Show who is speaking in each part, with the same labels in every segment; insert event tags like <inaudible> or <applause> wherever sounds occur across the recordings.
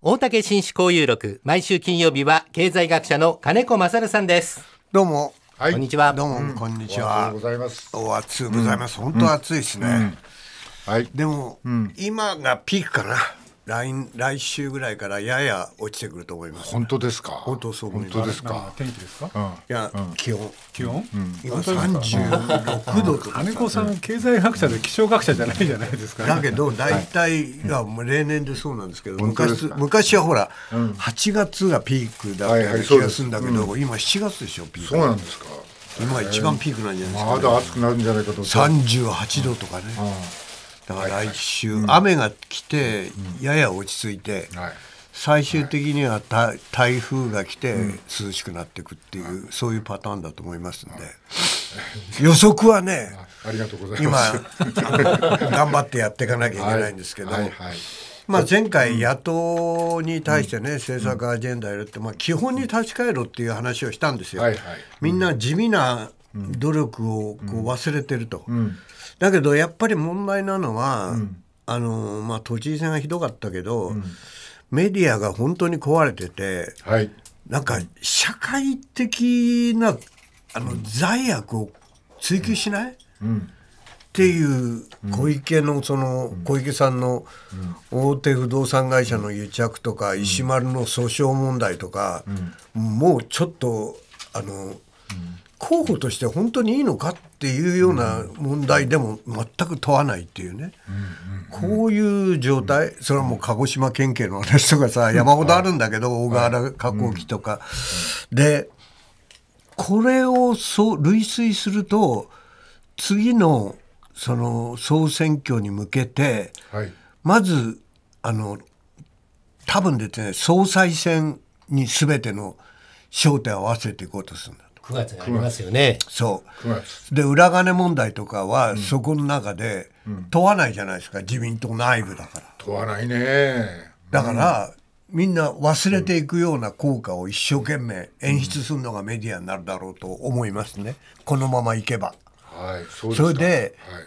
Speaker 1: 大竹紳士交友録毎週金曜日は経済学者の金子勝さんです
Speaker 2: どうもはい、こんにちは。どうも、こんにちは。おはようございます。お暑うございます。本当暑いですね。はい。でも、今がピークかな。来来週ぐらいからやや落ちてくると思います、本
Speaker 1: 当ですか本当そう思いますか。天気ですか、うん、い
Speaker 2: や、うん、気温気温、うん、今三十六度とか金子さん経済学者で気象学者じゃないじゃないですか、だけど大体が、はい、例年でそうなんですけど昔昔はほら八、月がピークだった気がするんだけど、はいはい、今七月でしょピークそうなんですか今一番ピークなんじゃないですか、ね、まだ暑くなるんじゃないかと三十八度とかね、だから来週、はい、雨が来て、やや落ち着いて、はい、最終的には台風が来て、涼しくなっていくっていう、そういうパターンだと思いますんで、予測はね今 <laughs> 頑張ってやっていかなきゃいけないんですけど、はい、まあ、前回野党に対してね、政策アジェンダやるって、まあ、基本に立ち返ろっていう話をしたんですよ。みんな地味な努力をこう忘れてると、だけどやっぱり問題なのは、うん、あのまあ、都知事選がひどかったけど、うん、メディアが本当に壊れてて、はい、なんか社会的なあの、罪悪を追求しない、っていう小池のその小池さんの大手不動産会社の癒着とか石丸の訴訟問題とかもうちょっとあの候補として本当にいいのかっていうような問題でも全く問わないっていうね、こういう状態、それはもう鹿児島県警の話とかさ、山ほどあるんだけど、大河原河口機とか。で、これをそう類推すると、次のその総選挙に向けて、まず、あの多分ですね、総裁選にすべての焦点を合わせていこうとするんだ。
Speaker 1: 9月にありますよ
Speaker 2: ね。そう。で、裏金問題とかは、そこの中で問わないじゃないですか、自民党内部だから。問わないね。だから、みんな忘れていくような効果を一生懸命演出するのがメディアになるだろうと思いますね、このままいけば。
Speaker 1: はい、それで、はい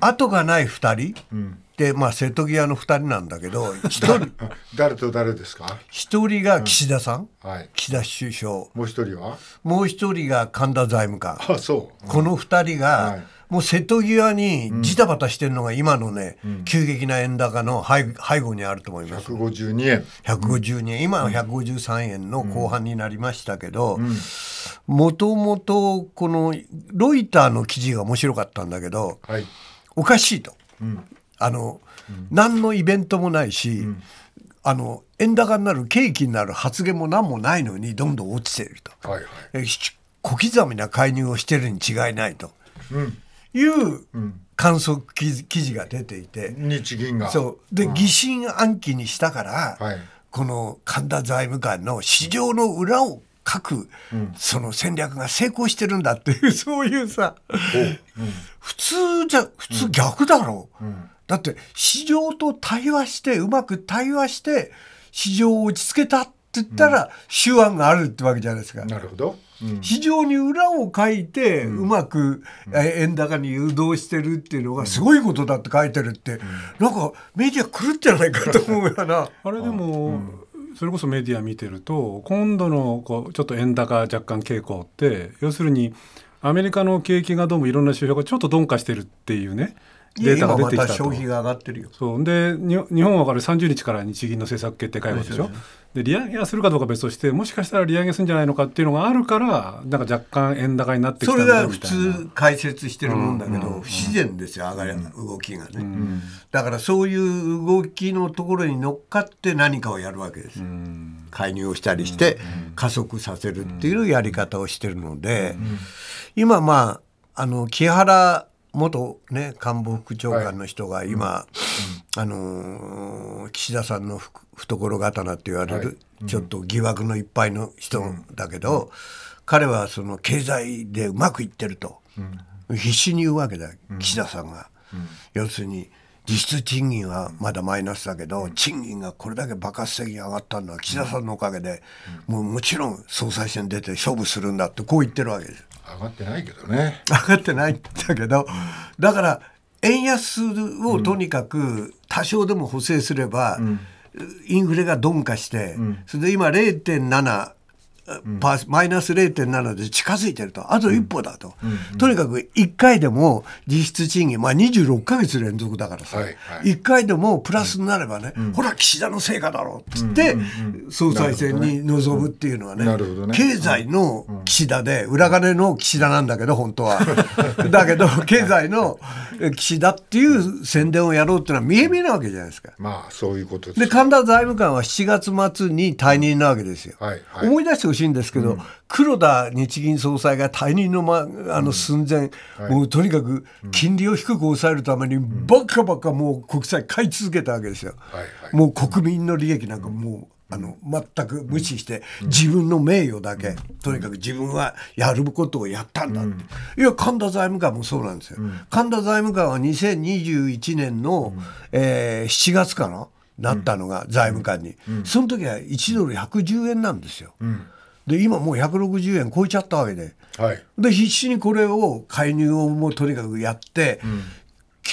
Speaker 1: 後
Speaker 2: がない2人、でまあ瀬戸際の2人なんだけど1 <laughs> 人誰と誰ですか人が岸田さん、うんはい、岸田首相もう1人はもう人が神田財務官あそう、うん、この2人が、はい、もう瀬戸際にジタバタしてるのが今のね、うん、急激な円高の背後にあると思います、ね、152円152円今は153円の後半になりましたけど、もともとこのロイターの記事が面白かったんだけど、はい、おかしいと、あの、うん、何のイベントもないし、うん、あの円高になる景気になる発言も何もないのにどんどん落ちていると、はいはい、小刻みな介入をしているに違いないと、いう、観測記事が出ていて日銀がそうで、疑心暗鬼にしたから、はい、この神田財務官の市場の裏を書く、うん、その戦略が成功してるんだっていうそういうさ、うん、普通じゃ普通逆だろう、うんだって市場と対話してうまく対話して市場を落ち着けたって言ったら、手腕があるってわけじゃないですか。なるほど非常に裏をかいてうまく円高に誘導してるっていうのがすごいことだって書いてるってなんかメディア狂ってないかと思うよな <laughs> あれでもそれこそメディア見てると今度のこうちょっと円高若干傾向って要するにアメリカの景気がどうもいろんな指標がちょっと鈍化してるっていうね
Speaker 1: データが出てきた消費
Speaker 2: が上がってるよそうで日本は分かる30日から日銀の政策決定会合でしょで、利上げはするかどうか別としてもしかしたら利上げするんじゃないのかっていうのがあるからなんか若干円高になってきたそれが普通解説してるもんだけど、うんうん、不自然ですよ上がり、動きがね、うん、だからそういう動きのところに乗っかって何かをやるわけです、うん、介入をしたりして加速させるっていうやり方をしてるので、今まああの木原元、ね、官房副長官の人が今、はいうん、あのー、岸田さんの懐刀って言われる、はいうん、ちょっと疑惑のいっぱいの人だけど、うん、彼はその経済でうまくいってると、必死に言うわけだ岸田さんが。要するに実質賃金はまだマイナスだけど、賃金がこれだけ爆発的に上がったのは岸田さんのおかげで、もうもちろん総裁選出て勝負するんだってこう言ってるわけです。上がってないけどね上がってないんだけどだから円安をとにかく多少でも補正すれば、インフレが鈍化して、それで今0.7マイナス0.7で近づいてると、あと一歩だと、とにかく1回でも実質賃金、まあ、26か月連続だからさ、は1回でもプラスになればね、ほら、岸田の成果だろうっつって、総裁選に臨むって
Speaker 1: いうのはね、経
Speaker 2: 済の岸田で、裏金の岸田なんだけど、本当は。<laughs> だけど、経済の岸田っていう宣伝をやろうっていうのは見え見えなわけじゃないですか。
Speaker 1: まあ、そういうことで
Speaker 2: 神田財務官は7月末に退任なわけですよ。思い出してほしいしいんですけど、黒田日銀総裁が退任の,、ま、あの寸前、もうとにかく金利を低く抑えるために、ばっかばっかもう国債買い続けたわけですよ。もう国民の利益なんかもう、あの全く無視して、自分の名誉だけ、とにかく自分はやることをやったんだって、いや神田財務官もそうなんですよ、神田財務官は2021年の、うえー、7月かななったのが財務官に、その時は1ドル110円なんですよ。で今もう160円超えちゃったわけで、はい、で必死にこれを介入をもうとにかくやって、う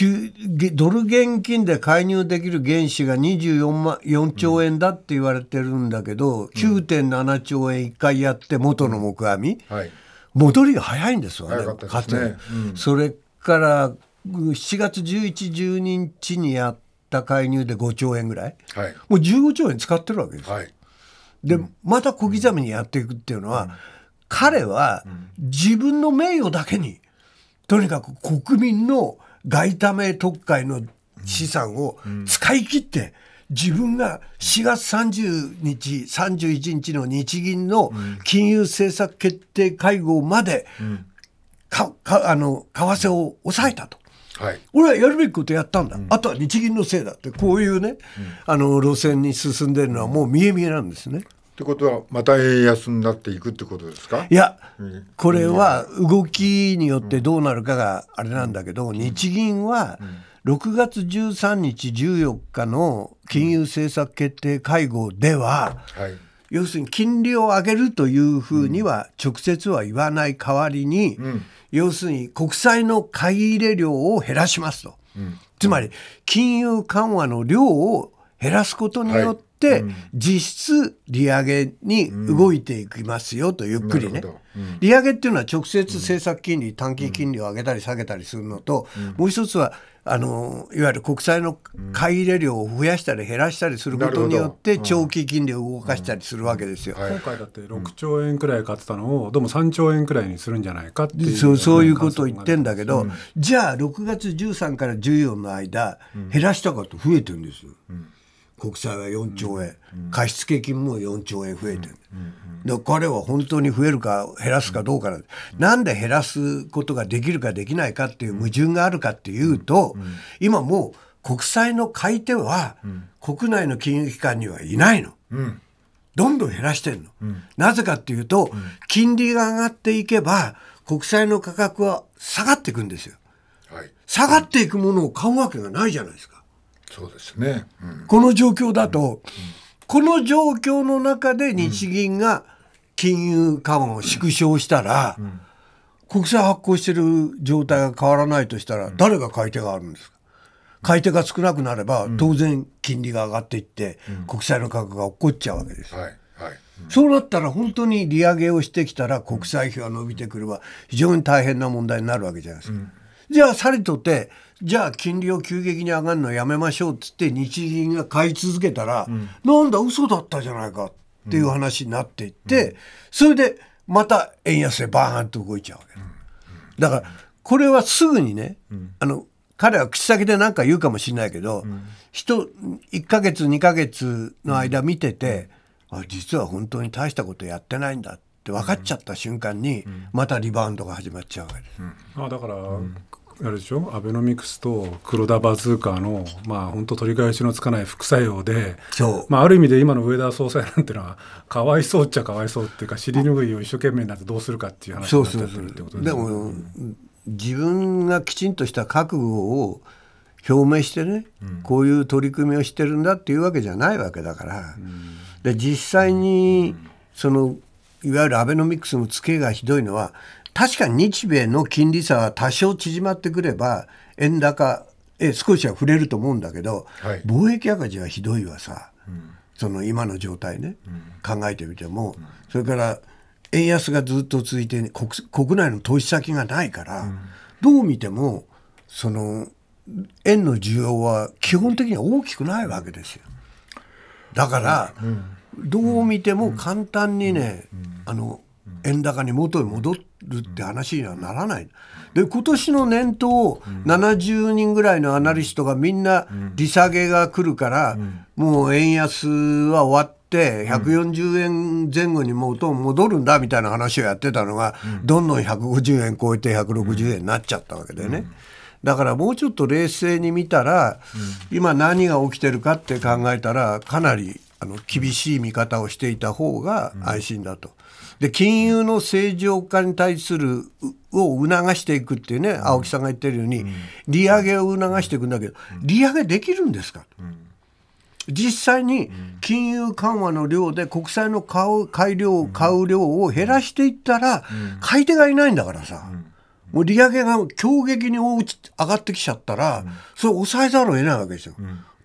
Speaker 2: ん、ドル現金で介入できる原資が24万4兆円だって言われてるんだけど、うん、9.7兆円1回やって元の木阿弥、はい、戻りが早いんですよねねかつて、うん、それから7月11、12日にやった介入で5兆円ぐらい、はい、もう15兆円使ってるわけです。はいでまた小刻みにやっていくっていうのは、彼は自分の名誉だけにとにかく国民の外為特会の資産を使い切って、自分が4月30日、31日の日銀の金融政策決定会合まで、かかあの為替を抑えたと。はい、俺はやるべきことやったんだ、うん、あとは日銀のせいだって、こういうね、うん、あの路線に進んでるのはもう見え見えなんですね。
Speaker 1: ってことはまた円安になっていくってことですかいや、これは
Speaker 2: 動きによってどうなるかがあれなんだけど、日銀は6月13日14日の金融政策決定会合では、要するに金利を上げるというふうには直接は言わない代わりに、要するに国債の買い入れ量を減らしますと、つまり金融緩和の量を減らすことによっ、実質利上げに動いていきますよと、ゆっくりね。利上げっていうのは直接政策金利、短期金利を上げたり下げたりするのと、もう一つはあのいわゆる国債の買い入れ量を増やしたり減らしたりすることによって長期金利を動かしたりするわけですよ、うんはい、今回だって6兆円くらい買ってたのをどうも3兆円くらいにするんじゃないかっていう、ね、そうそういうことを言ってんだけど、うん、じゃあ6月13から14の間減らしたかと増えてるんですよ。うん国債は4兆円、貸付金も4兆円増えてる、う彼は本当に増えるか減らすかどうかなんで,、なんで減らすことができるかできないかっていう矛盾があるかっていうと、今もう国債の買い手は国内の金融機関にはいないの。どんどん減らしてるの、なぜかっていうと、金利が上がっていけば国債の価格は下がっていくんですよ、下がっていくものを買うわけがないじゃないですかそうですね、うん、この状況だと、この状況の中で日銀が金融緩和を縮小したら、国債発行してる状態が変わらないとしたら、誰が買い手があるんですか買い手が少なくなれば、当然金利が上がっていって、国債の価格が落っこっちゃうわけです。ははいそうなったら本当に利上げをしてきたら国債費が伸びてくれば非常に大変な問題になるわけじゃないですか。うん、じゃあさりとてじゃあ金利を急激に上がるのやめましょうっつって日銀が買い続けたら、うん、なんだ嘘だったじゃないかっていう話になっていって、うん、それでまた円安でバーンと動いちゃうわけ、うん、だからこれはすぐにね、あの彼は口先で何か言うかもしれないけど、うん、人1ヶ月2ヶ月の間見てて、あ実は本当に大したことやってないんだって分かっちゃった瞬間に、またリバウンドが始まっちゃうわけです。あ、だから、あれでしょアベノミクスと黒田バズーカの、まあ、本当取り返しのつかない副作用で、まあ、ある意味で今の上田総裁なんていうのはかわいそうっちゃかわいそうっていうか尻拭いを一生懸命になってどうするかっていう話になってるってことです、ね、でも、うん、自分がきちんとした覚悟を表明してね、うん、こういう取り組みをしてるんだっていうわけじゃないわけだから、うん、で実際に、そのいわゆるアベノミクスのツケがひどいのは確かに日米の金利差は多少縮まってくれば、円高え、少しは触れると思うんだけど、はい、貿易赤字はひどいわさ、うん、その今の状態ね、うん、考えてみても、うん、それから円安がずっと続いて国、国内の投資先がないから、どう見ても、その、円の需要は基本的には大きくないわけですよ。だから、どう見ても簡単にね、あの、円高に元へ戻って、るって話にはならない。で今年の年頭70人ぐらいのアナリストがみんな利下げが来るから、もう円安は終わって140円前後にもうと戻るんだみたいな話をやってたのが、どんどん150円超えて160円になっちゃったわけでね。だからもうちょっと冷静に見たら、今何が起きてるかって考えたらかなりあの厳しい見方をしていた方が安心だと。で金融の正常化に対するを促していくっていうね、青木さんが言ってるように、利上げを促していくんだけど、利上げできるんですか、実際に金融緩和の量で国債の買う買量を買う量を減らしていったら、買い手がいないんだからさ、もう利上げが急激に上がってきちゃったら、それ抑えざるを得ないわけですよ。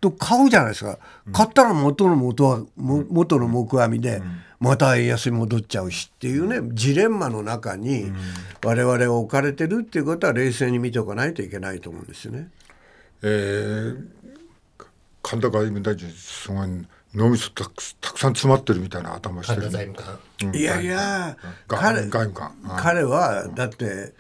Speaker 2: と買うじゃないですか、買ったら元の元は、も元の木阿弥で、また安に戻っちゃうしっていうねジレンマの中に我々は置かれてるっていうことは冷静に見ておかないといけないと思うんですよね。
Speaker 1: えー、神田外務大臣すごい脳みそたくたくさん詰まってるみたいな頭してる、ね、いやい
Speaker 2: や、彼外務官彼,、はだって、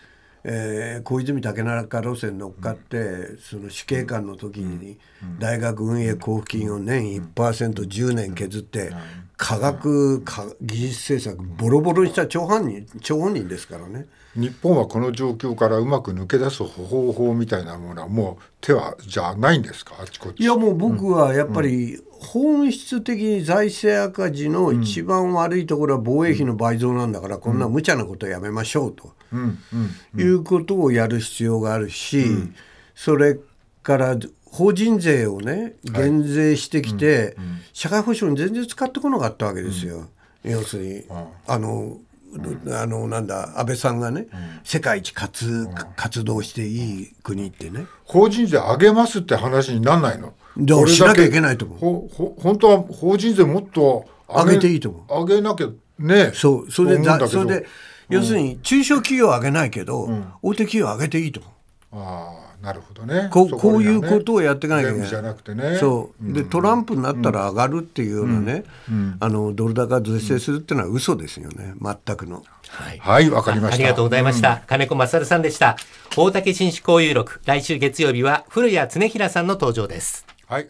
Speaker 2: えー、小泉竹中路線乗っかって、うん、その死刑官の時に大学運営交付金を年 1%10 年削って科学科技術政策ボロボロにした張本人張本人ですから
Speaker 1: ね日本はこの状況からうまく抜け出す方法みたいなものはもう手はじゃないんですかあち
Speaker 2: こちいやもう僕はやっぱり、本質的に財政赤字の一番悪いところは防衛費の倍増なんだから、こんな無茶なことやめましょうと。いうことをやる必要があるし、それから法人税をね減税してきて、社会保障に全然使ってこなかったわけですよ、要するに。あのあのなんだ安倍さんがね、世界一活,、活動していい国ってね法人税上げ
Speaker 1: ますって話にならないのでもしなきゃいけないと思うほほ本当は法人税もっと
Speaker 2: 上げていいと思う上げなきゃねそうそれでだそれで要するに中小企業は上げないけど、うん、大手企業は上げていいと思う。あなるほどねこう、ね、こういうことをやっていかなきゃいけない。じゃなくてね、そうでトランプになったら上がるっていうようなね、あのドル高是正するっていうのは嘘ですよね、全くの。はい、はい、わかりました。ありがとうございました。うん、金子勝さんでした。大竹紳士交友録、来週月曜日は古谷
Speaker 1: 恒平さんの登場です。はい。